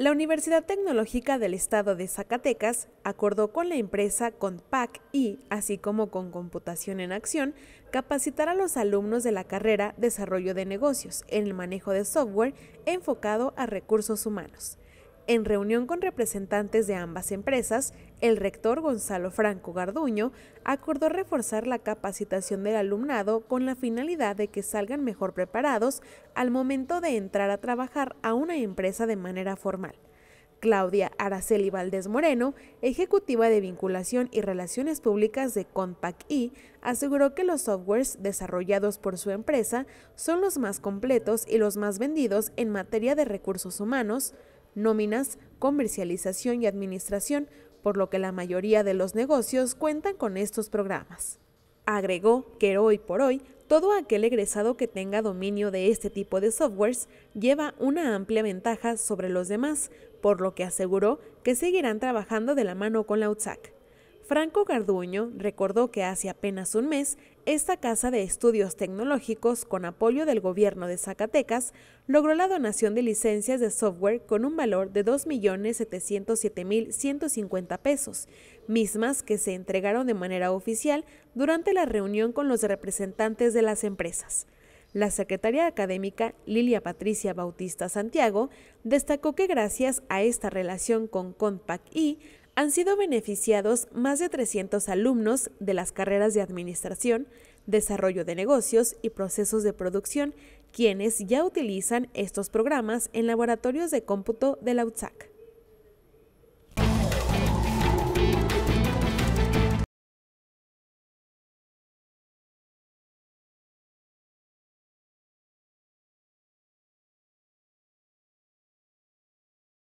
La Universidad Tecnológica del Estado de Zacatecas acordó con la empresa CONTPAC y, así como con Computación en Acción, capacitar a los alumnos de la carrera Desarrollo de Negocios en el manejo de software enfocado a recursos humanos. En reunión con representantes de ambas empresas, el rector Gonzalo Franco Garduño acordó reforzar la capacitación del alumnado con la finalidad de que salgan mejor preparados al momento de entrar a trabajar a una empresa de manera formal. Claudia Araceli Valdés Moreno, ejecutiva de vinculación y relaciones públicas de Compact I, aseguró que los softwares desarrollados por su empresa son los más completos y los más vendidos en materia de recursos humanos, nóminas, comercialización y administración, por lo que la mayoría de los negocios cuentan con estos programas. Agregó que hoy por hoy, todo aquel egresado que tenga dominio de este tipo de softwares lleva una amplia ventaja sobre los demás, por lo que aseguró que seguirán trabajando de la mano con la UTSAC. Franco Garduño recordó que hace apenas un mes, esta Casa de Estudios Tecnológicos, con apoyo del gobierno de Zacatecas, logró la donación de licencias de software con un valor de 2.707.150 pesos, mismas que se entregaron de manera oficial durante la reunión con los representantes de las empresas. La secretaria académica Lilia Patricia Bautista Santiago destacó que gracias a esta relación con Compact y han sido beneficiados más de 300 alumnos de las carreras de Administración, Desarrollo de Negocios y Procesos de Producción, quienes ya utilizan estos programas en laboratorios de cómputo de la UTSAC.